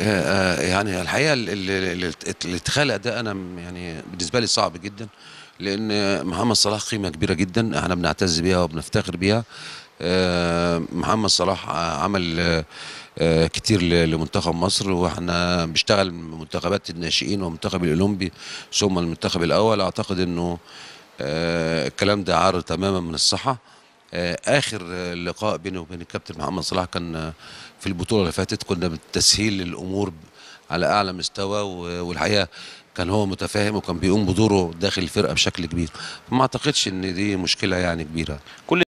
آه، آه، يعني الحقيقه اللي اتخلق ده انا يعني بالنسبه لي صعب جدا لان محمد صلاح قيمه كبيره جدا احنا بنعتز بيها وبنفتخر بيها آه، محمد صلاح عمل كتير لمنتخب مصر واحنا بنشتغل منتخبات الناشئين والمنتخب الاولمبي ثم المنتخب الاول اعتقد انه الكلام ده عار تماما من الصحه آه، اخر آه، لقاء بيني وبين الكابتن محمد صلاح كان آه، في البطوله اللي فاتت كنا بتسهيل الامور على اعلى مستوى والحقيقه كان هو متفاهم وكان بيقوم بدوره داخل الفرقه بشكل كبير ما اعتقدش ان دي مشكله يعني كبيره كل